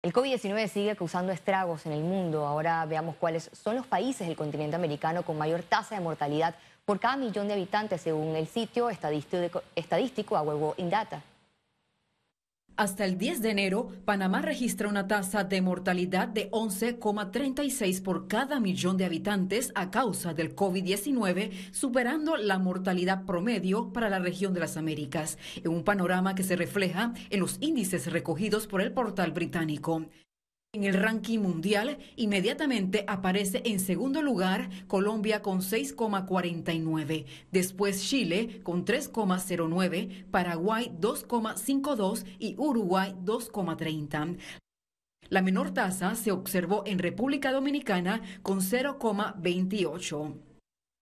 El COVID-19 sigue causando estragos en el mundo. Ahora veamos cuáles son los países del continente americano con mayor tasa de mortalidad por cada millón de habitantes, según el sitio estadístico, estadístico Agua In Data. Hasta el 10 de enero, Panamá registra una tasa de mortalidad de 11,36 por cada millón de habitantes a causa del COVID-19, superando la mortalidad promedio para la región de las Américas, en un panorama que se refleja en los índices recogidos por el portal británico. En el ranking mundial, inmediatamente aparece en segundo lugar Colombia con 6,49, después Chile con 3,09, Paraguay 2,52 y Uruguay 2,30. La menor tasa se observó en República Dominicana con 0,28.